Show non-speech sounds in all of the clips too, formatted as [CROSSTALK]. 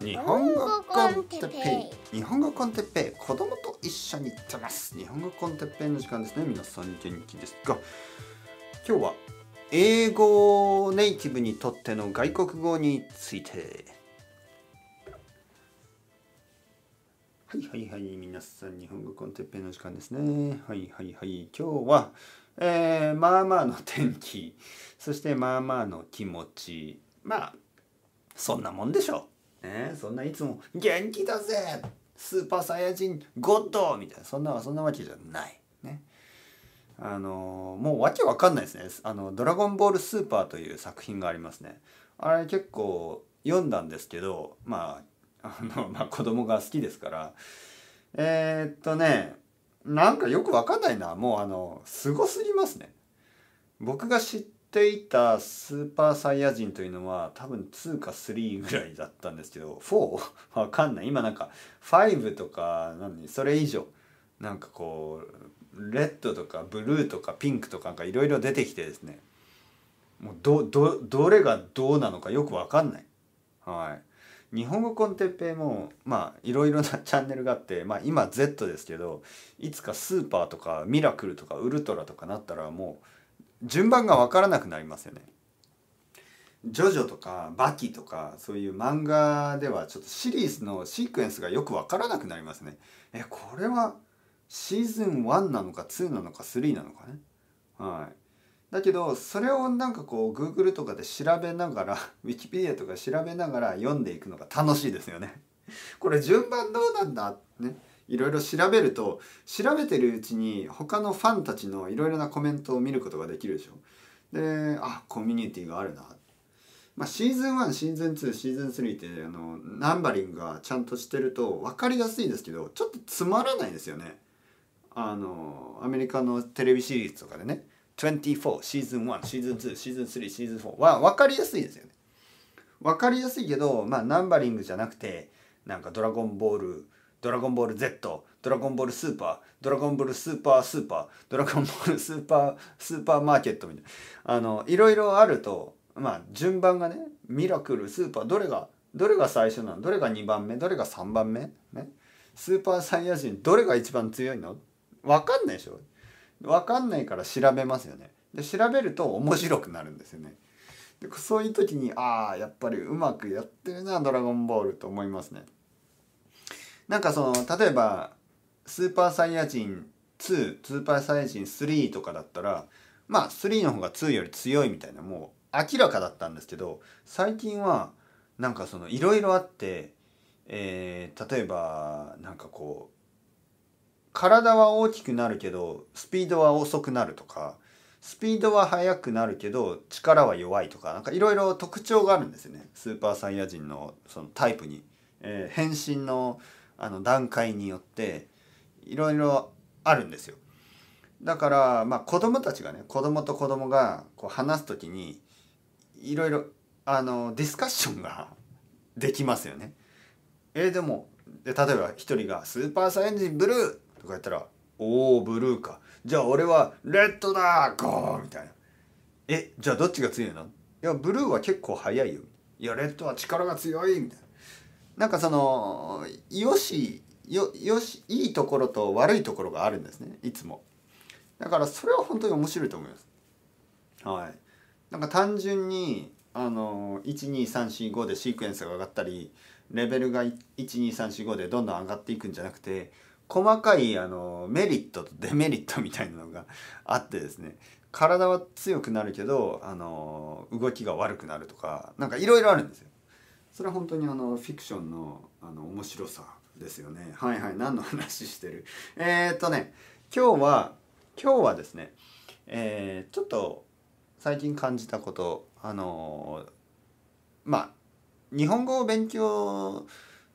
日本語コンテッペイ日本語コンテッペイ子供と一緒に行ってます日本語コンテッペイの時間ですね皆さん元気ですか今日は英語ネイティブにとっての外国語についてはいはいはい皆さん日本語コンテッペイの時間ですねはいはいはい今日はえー、まあまあの天気そしてまあまあの気持ちまあそんなもんでしょうね、そんないつも「元気だぜスーパーサイヤ人ゴッド!」みたいなそんなそんなわけじゃない。ね、あのもうわけわかんないですねあの「ドラゴンボールスーパー」という作品がありますね。あれ結構読んだんですけどまああの、まあ、子供が好きですからえー、っとねなんかよくわかんないなもうあのすごすぎますね。僕が知っていたスーパーサイヤ人というのは多分2か3ぐらいだったんですけど 4? [LAUGHS] わかんない今なんか5とか何それ以上なんかこうレッドとかブルーとかピンクとかなんかいろいろ出てきてですねもうどどどれがどうなのかよくわかんない。はい、日本語コンテッペイもまあいろいろなチャンネルがあって、まあ、今 Z ですけどいつかスーパーとかミラクルとかウルトラとかなったらもう順番が分からなくなりますよね。ジョジョとかバキとかそういう漫画ではちょっとシリーズのシークエンスがよく分からなくなりますね。え、これはシーズン1なのか2なのか3なのかね。はい。だけどそれをなんかこう Google とかで調べながら Wikipedia [LAUGHS] とか調べながら読んでいくのが楽しいですよね。これ順番どうなんだね。いろいろ調べると調べてるうちに他のファンたちのいろいろなコメントを見ることができるでしょであコミュニティがあるなまあ、シーズン1シーズン2シーズン3ってあのナンバリングがちゃんとしてると分かりやすいですけどちょっとつまらないですよねあのアメリカのテレビシリーズとかでね24シーズン1シーズン2シーズン3シーズン4は分かりやすいですよね分かりやすいけど、まあ、ナンバリングじゃなくてなんか「ドラゴンボール」ドラゴンボール Z、ドラゴンボールスーパー、ドラゴンボールスーパースーパー、ドラゴンボールスーパー、スーパーマーケットみたいな。あの、いろいろあると、まあ、順番がね、ミラクル、スーパー、どれが、どれが最初なのどれが2番目どれが3番目ね。スーパーサイヤ人、どれが一番強いのわかんないでしょわかんないから調べますよね。で、調べると面白くなるんですよね。でそういう時に、ああ、やっぱりうまくやってるな、ドラゴンボールと思いますね。なんかその例えば「スーパーサイヤ人2」「スーパーサイヤ人3」とかだったらまあ3の方が2より強いみたいなもう明らかだったんですけど最近はなんかそのいろいろあって、えー、例えばなんかこう体は大きくなるけどスピードは遅くなるとかスピードは速くなるけど力は弱いとかなんかいろいろ特徴があるんですよねスーパーサイヤ人のそのタイプに。えー、変身のあの段階によっていろいろあるんですよ。だからまあ子供たちがね子供と子供がこう話す時にいろいろあのディスカッションが [LAUGHS] できますよね。えー、でもで例えば一人が「スーパーサイエンジンブルー!」とか言ったら「おおブルーかじゃあ俺はレッドだゴー!」みたいな「えじゃあどっちが強いの?」いやブルーは結構速いよ」「いやレッドは力が強い」みたいななんかそのよしよよしいいところと悪いところがあるんですねいつもだからそれは本当に面白いと思いますはいなんか単純にあの12345でシークエンスが上がったりレベルが12345でどんどん上がっていくんじゃなくて細かいあのメリットとデメリットみたいなのが [LAUGHS] あってですね体は強くなるけどあの動きが悪くなるとかなんかいろいろあるんですよそれは本当にあのフィクションのあの面白さですよねはいはい何の話してるえっとね今日は今日はですねえー、ちょっと最近感じたことあのー、まあ日本語を勉強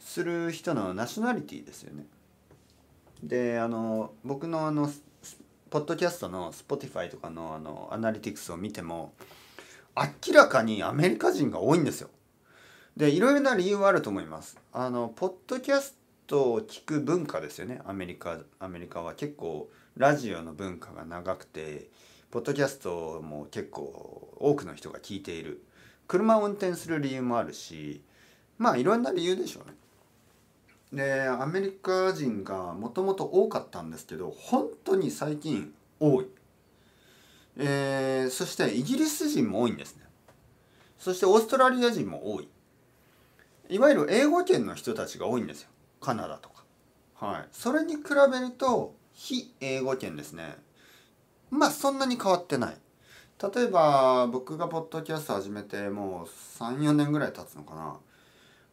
する人のナショナリティですよね。であの僕のあのポッドキャストの Spotify とかのあのアナリティクスを見ても明らかにアメリカ人が多いんですよ。でいろいろな理由はあると思いますあのポッドキャストを聞く文化ですよねアメリカアメリカは結構ラジオの文化が長くてポッドキャストも結構多くの人が聞いている車を運転する理由もあるしまあいろんな理由でしょうねでアメリカ人がもともと多かったんですけど本当に最近多い、えー、そしてイギリス人も多いんですねそしてオーストラリア人も多いいわゆる英語圏の人たちが多いんですよカナダとかはいそれに比べると非英語圏ですねまあそんなに変わってない例えば僕がポッドキャスト始めてもう34年ぐらい経つのかな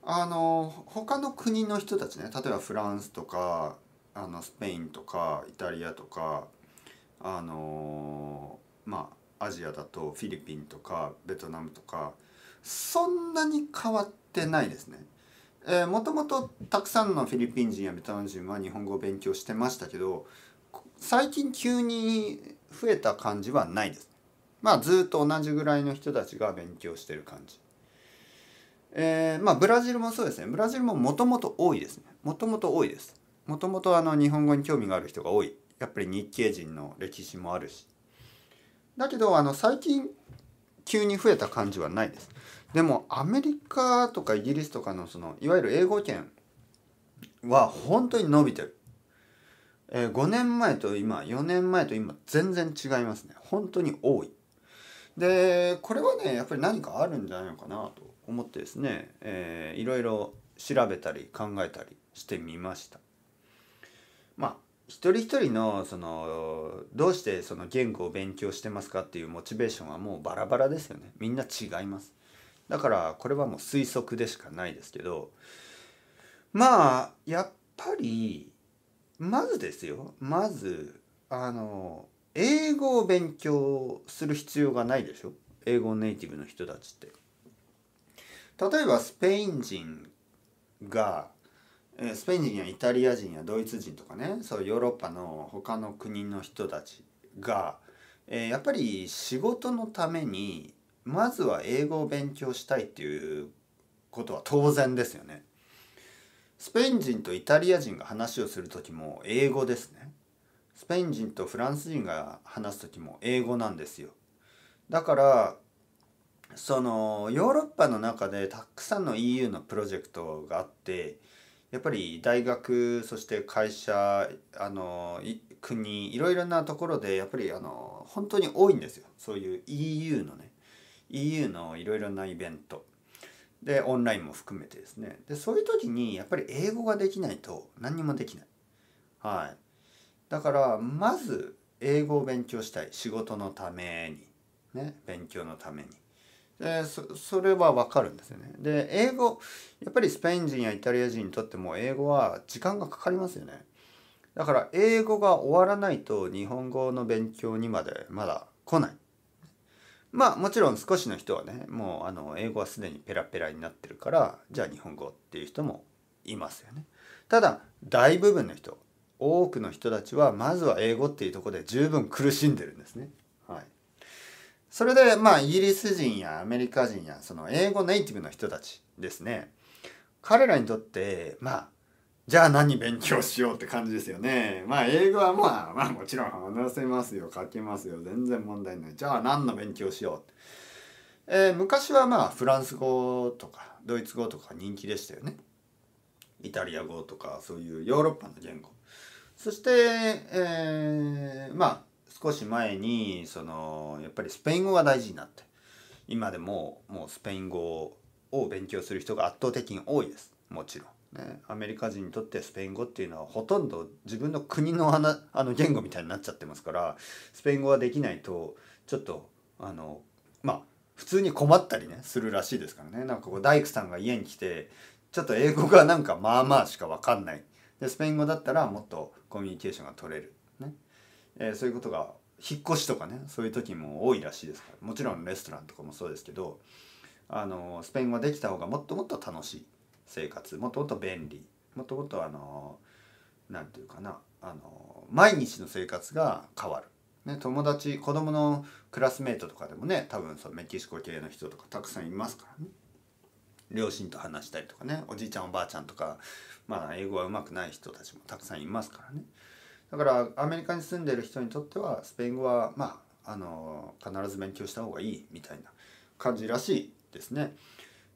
あの他の国の人たちね例えばフランスとかあのスペインとかイタリアとかあのまあアジアだとフィリピンとかベトナムとかそんなに変わってってないですね。えー、もともとたくさんのフィリピン人やベトナム人は日本語を勉強してましたけど最近急に増えた感じはないです。まあずっと同じぐらいの人たちが勉強してる感じ。えー、まあブラジルもそうですね。ブラジルももともと多いですね。もともと多いです。もともとあの日本語に興味がある人が多い。やっぱり日系人の歴史もあるし。だけどあの最近急に増えた感じはないです。でもアメリカとかイギリスとかのそのいわゆる英語圏は本当に伸びてる、えー、5年前と今4年前と今全然違いますね本当に多いでこれはねやっぱり何かあるんじゃないのかなと思ってですね、えー、いろいろ調べたり考えたりしてみましたまあ一人一人のそのどうしてその言語を勉強してますかっていうモチベーションはもうバラバラですよねみんな違いますだからこれはもう推測でしかないですけどまあやっぱりまずですよまずあの英語を勉強する必要がないでしょ英語ネイティブの人たちって。例えばスペイン人がスペイン人やイタリア人やドイツ人とかねそうヨーロッパの他の国の人たちが、えやっぱり仕事のためにまずは英語を勉強したいっていうことは当然ですよね。スペイン人とイタリア人が話をする時も英語ですね。スペイン人とフランス人が話す時も英語なんですよ。だからそのヨーロッパの中でたくさんの EU のプロジェクトがあってやっぱり大学そして会社あのい国いろいろなところでやっぱりあの本当に多いんですよそういう EU のね EU のいろいろなイベントでオンラインも含めてですねでそういう時にやっぱり英語ができないと何にもできないはいだからまず英語を勉強したい仕事のためにね勉強のためにでそれは分かるんですよねで英語やっぱりスペイン人やイタリア人にとっても英語は時間がかかりますよねだから英語が終わらないと日本語の勉強にまでまだ来ないまあもちろん少しの人はねもうあの英語はすでにペラペラになってるからじゃあ日本語っていう人もいますよね。ただ大部分の人多くの人たちはまずは英語っていうとこで十分苦しんでるんですね。はい、それでまあイギリス人やアメリカ人やその英語ネイティブの人たちですね彼らにとってまあじゃあ何勉強しようって感じですよね。まあ英語はまあまあもちろん話せますよ書けますよ全然問題ない。じゃあ何の勉強しようえー、昔はまあフランス語とかドイツ語とか人気でしたよね。イタリア語とかそういうヨーロッパの言語。そして、えー、まあ少し前にそのやっぱりスペイン語が大事になって今でももうスペイン語を勉強する人が圧倒的に多いですもちろん。ね、アメリカ人にとってスペイン語っていうのはほとんど自分の国のあのあの言語みたいになっちゃってますからスペイン語ができないとちょっとあのまあ普通に困ったりねするらしいですからねなんかこう大工さんが家に来てちょっと英語がなんかまあまあしか分かんないでスペイン語だったらもっとコミュニケーションが取れる、ねえー、そういうことが引っ越しとかねそういう時も多いらしいですからもちろんレストランとかもそうですけどあのスペイン語はできた方がもっともっと楽しい生活もともと便利もともとあの何て言うかなあの毎日の生活が変わる。ね、友達子供のクラスメートとかでもね多分そメキシコ系の人とかたくさんいますからね両親と話したりとかねおじいちゃんおばあちゃんとかまあ英語はうまくない人たちもたくさんいますからねだからアメリカに住んでる人にとってはスペイン語はまああの必ず勉強した方がいいみたいな感じらしいですね。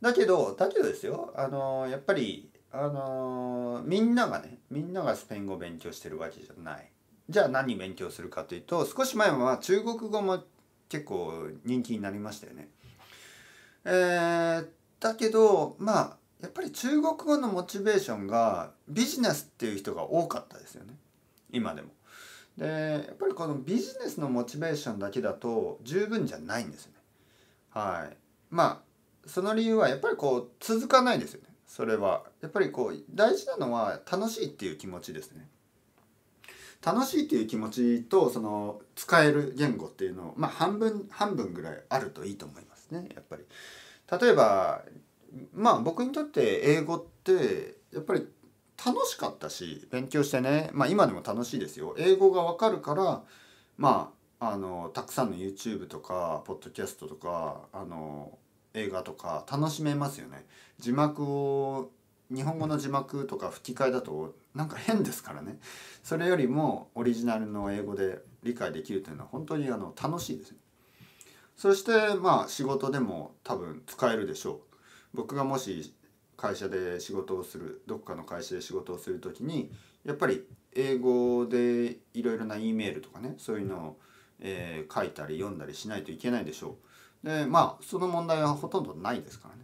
だけどだけどですよあのやっぱりあのみんながねみんながスペイン語を勉強してるわけじゃないじゃあ何勉強するかというと少し前は中国語も結構人気になりましたよね。えー、だけどまあやっぱり中国語のモチベーションがビジネスっていう人が多かったですよね今でも。でやっぱりこのビジネスのモチベーションだけだと十分じゃないんですよね。はい、まあその理由はやっぱりこう続かないですよねそれはやっぱりこう大事なのは楽しいっていう気持ちですね楽しいっていう気持ちとその使える言語っていうのをまあ半分半分ぐらいあるといいと思いますねやっぱり例えばまあ僕にとって英語ってやっぱり楽しかったし勉強してねまあ今でも楽しいですよ英語がわかるからまああのたくさんの YouTube とかポッドキャストとかあの映画とか楽しめますよね字幕を日本語の字幕とか吹き替えだとなんか変ですからねそれよりもオリジナルの英語で理解できるというのは本当にあの楽しいですそしてまあ仕事でも多分使えるでしょう僕がもし会社で仕事をするどっかの会社で仕事をする時にやっぱり英語でいろいろな E メールとかねそういうのを、えー、書いたり読んだりしないといけないでしょうでまあその問題はほとんどないですからね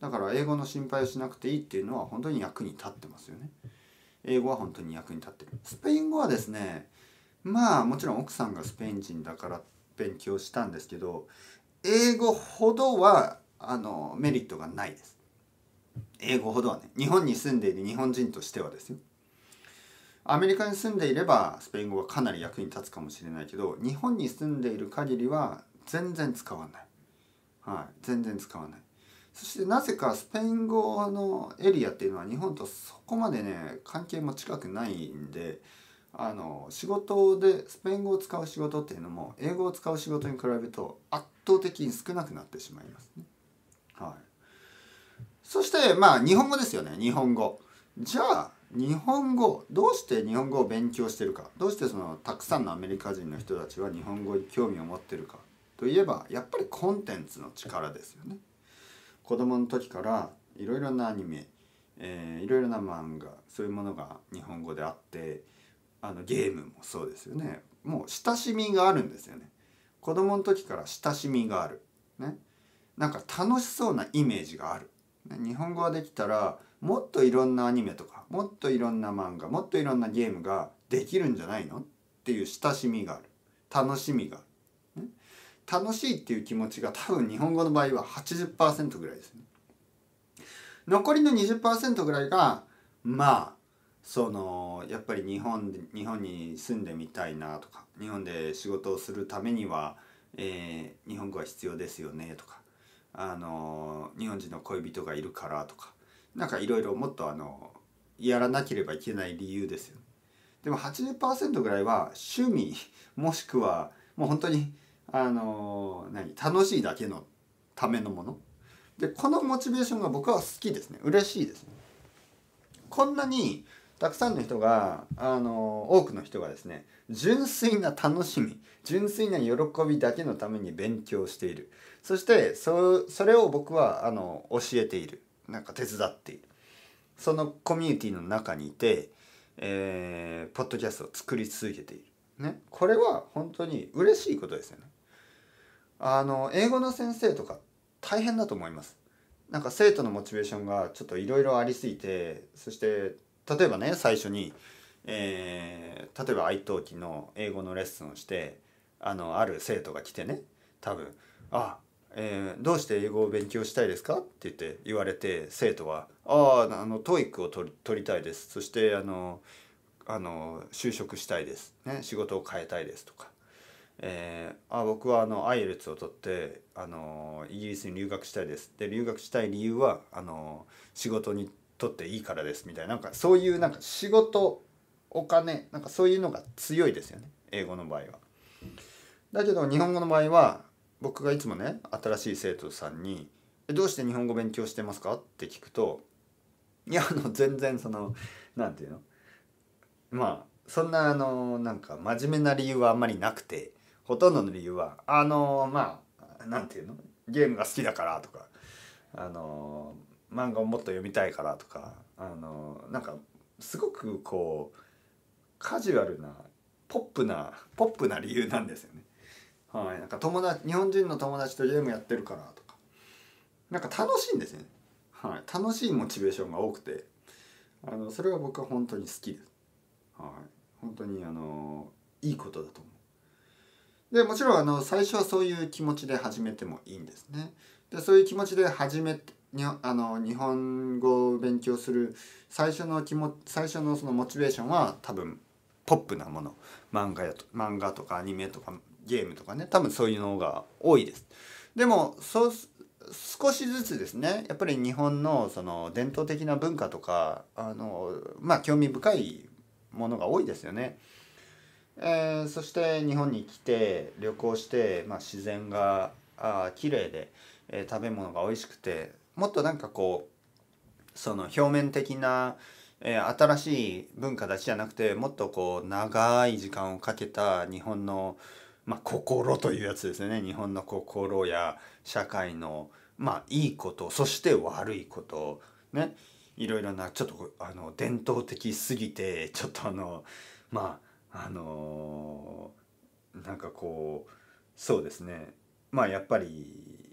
だから英語の心配をしなくていいっていうのは本当に役に立ってますよね英語は本当に役に立ってるスペイン語はですねまあもちろん奥さんがスペイン人だから勉強したんですけど英語ほどはあのメリットがないです英語ほどはね日本に住んでいる日本人としてはですよアメリカに住んでいればスペイン語はかなり役に立つかもしれないけど日本に住んでいる限りは全然使わないはい、全然使わないそしてなぜかスペイン語のエリアっていうのは日本とそこまでね関係も近くないんであの仕事でスペイン語を使う仕事っていうのも英語を使う仕事に比べると圧倒的に少なくなってしまいますね。はい、そしてまあ日本語ですよね日本語。じゃあ日本語どうして日本語を勉強してるかどうしてそのたくさんのアメリカ人の人たちは日本語に興味を持ってるかといえばやっぱりコンテンツの力ですよね子供の時からいろいろなアニメ、えー、いろいろな漫画そういうものが日本語であってあのゲームもそうですよねもう親しみがあるんですよね子供の時から親しみがある、ね、なんか楽しそうなイメージがある、ね、日本語ができたらもっといろんなアニメとかもっといろんな漫画もっといろんなゲームができるんじゃないのっていう親しみがある楽しみがある楽しいっていう気持ちが多分日本語の場合は80%ぐらいですね。残りの20%ぐらいがまあそのやっぱり日本日本に住んでみたいなとか日本で仕事をするためには、えー、日本語は必要ですよねとかあの日本人の恋人がいるからとかなんかいろいろもっとあのやらなければいけない理由ですよ、でも80%ぐらいは趣味もしくはもう本当にあの何楽しいだけのためのものでこのモチベーションが僕は好きですね嬉しいですねこんなにたくさんの人があの多くの人がですね純粋な楽しみ純粋な喜びだけのために勉強しているそしてそれを僕はあの教えているなんか手伝っているそのコミュニティの中にいて、えー、ポッドキャストを作り続けている、ね、これは本当に嬉しいことですよね。あの英語の先生とか大変だと思いますなんか生徒のモチベーションがちょっといろいろありすぎてそして例えばね最初に、えー、例えば愛登記の英語のレッスンをしてあのある生徒が来てね多分「あえー、どうして英語を勉強したいですか?」って言って言われて生徒は「あああの TOEIC を取り取りたいです」そしてあのあの就職したいです、ね、仕事を変えたいですとかえー、あ僕はあの i e l t ツを取って、あのイギリスに留学したいですで留学したい理由はあの仕事にとっていいからですみたいななんかそういうなんか仕事お金なんかそういうのが強いですよね英語の場合は。だけど日本語の場合は僕がいつもね新しい生徒さんに「どうして日本語勉強してますか?」って聞くといやあの全然その何て言うのまあそんなあのなんか真面目な理由はあんまりなくて。ほとんどの理由はあのー、まあなんていうのゲームが好きだからとかあのー、漫画をもっと読みたいからとかあのー、なんかすごくこうカジュアルなポップなポップな理由なんですよね。はい、なんか友達日本人の友達とゲームやってるからとかなんか楽しいんですね、はい、楽しいモチベーションが多くてあのそれは僕は本当に好きです、はい、本当にあのいいことだと思うでもちろんあの最初はそういう気持ちで始めてもいいんですね。でそういう気持ちで始めにあの日本語を勉強する最初の気も最初のそのモチベーションは多分ポップなもの漫画やと漫画とかアニメとかゲームとかね多分そういうのが多いです。でもそう少しずつですねやっぱり日本のその伝統的な文化とかあのまあ興味深いものが多いですよね。えー、そして日本に来て旅行して、まあ、自然があ綺麗で、えー、食べ物が美味しくてもっとなんかこうその表面的な、えー、新しい文化だけじゃなくてもっとこう長い時間をかけた日本の、まあ、心というやつですね日本の心や社会の、まあ、いいことそして悪いことねいろいろなちょっとあの伝統的すぎてちょっとあのまああのー、なんかこうそうですねまあやっぱり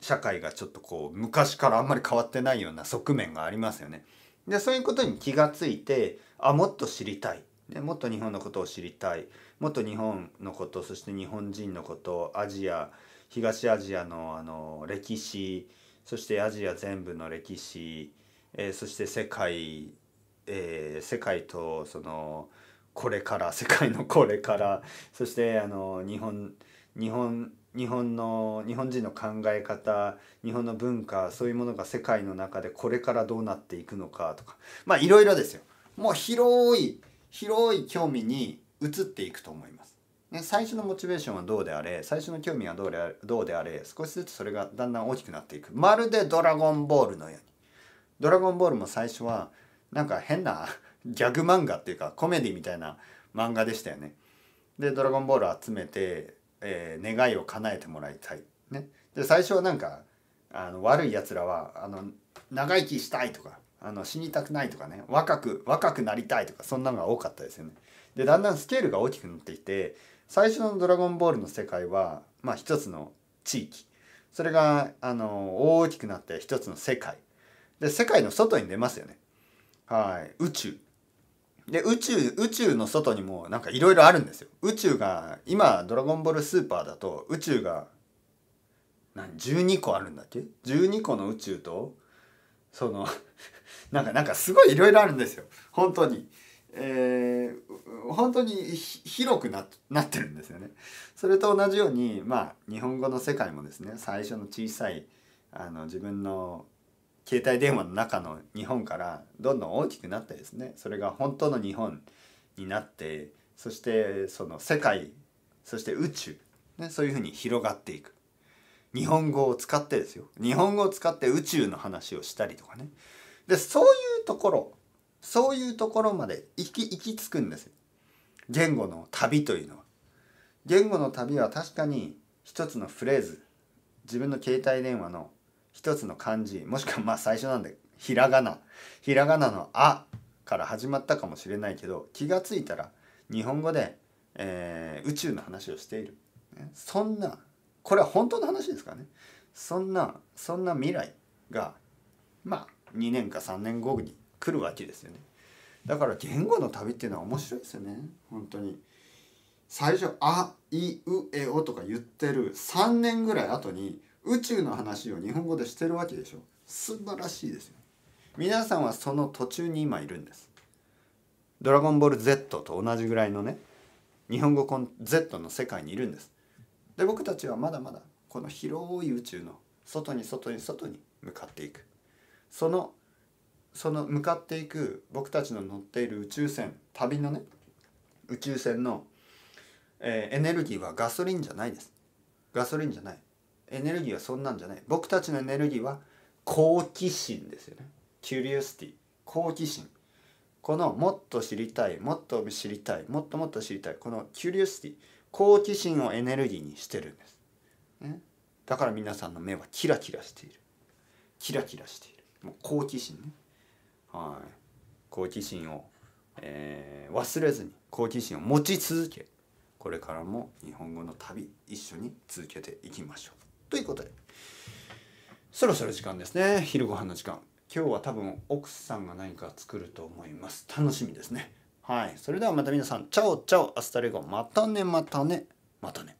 社会がちょっとこう昔からあんまり変わってないような側面がありますよね。でそういうことに気がついてあもっと知りたい、ね、もっと日本のことを知りたいもっと日本のことそして日本人のことアジア東アジアのあの歴史そしてアジア全部の歴史、えー、そして世界、えー、世界とそのこれから世界のこれからそしてあの日本日本日本の日本人の考え方日本の文化そういうものが世界の中でこれからどうなっていくのかとかまあいろいろですよもう広い広い興味に移っていくと思います、ね、最初のモチベーションはどうであれ最初の興味はどうであれどうであれ少しずつそれがだんだん大きくなっていくまるでドラゴンボールのようにドラゴンボールも最初はなんか変なギャグ漫画っていうかコメディみたいな漫画でしたよね。で「ドラゴンボール」集めて、えー、願いを叶えてもらいたい。ね、で最初はなんかあの悪いやつらはあの長生きしたいとかあの死にたくないとかね若く若くなりたいとかそんなのが多かったですよね。でだんだんスケールが大きくなっていて最初の「ドラゴンボール」の世界は、まあ、一つの地域それがあの大きくなって一つの世界で世界の外に出ますよね。はい宇宙で宇宙宇宙の外にもなんかいろいろあるんですよ宇宙が今「ドラゴンボールスーパー」だと宇宙が何12個あるんだっけ12個の宇宙とその [LAUGHS] なんかなんかすごいいろいろあるんですよ本当に。えー、本当に広くななってるんですよね。それと同じように、まあ、日本語の世界もですね最初の小さいあの自分の携帯電話の中の日本からどんどん大きくなってですねそれが本当の日本になってそしてその世界そして宇宙、ね、そういうふうに広がっていく日本語を使ってですよ日本語を使って宇宙の話をしたりとかねでそういうところそういうところまで行き行き着くんです言語の旅というのは言語の旅は確かに一つのフレーズ自分の携帯電話の一つの漢字もしくはまあ最初なんでひらがなひらがなの「あ」から始まったかもしれないけど気が付いたら日本語で、えー、宇宙の話をしている、ね、そんなこれは本当の話ですからねそんなそんな未来がまあ2年か3年後に来るわけですよねだから言語の旅っていうのは面白いですよね本当に最初「あいうえお」とか言ってる3年ぐらい後に宇宙の話を日本語でしてるわけでしょ素晴らしいですよ皆さんはその途中に今いるんです「ドラゴンボール Z」と同じぐらいのね日本語コン Z の世界にいるんですで僕たちはまだまだこの広い宇宙の外に外に外に向かっていくそのその向かっていく僕たちの乗っている宇宙船旅のね宇宙船の、えー、エネルギーはガソリンじゃないですガソリンじゃないエネルギーはそんなんじゃない僕たちのエネルギーは好奇心ですよねキュリオシティ好奇心このもっと知りたいもっと知りたいもっともっと知りたいこのキュリオシティ好奇心をエネルギーにしてるんです、ね、だから皆さんの目はキラキラしているキラキラしているもう好奇心ねはい好奇心を、えー、忘れずに好奇心を持ち続けこれからも日本語の旅一緒に続けていきましょうということでそろそろ時間ですね昼ご飯の時間今日は多分奥さんが何か作ると思います楽しみですねはいそれではまた皆さんチャオチャオアスタレゴまたねまたねまたね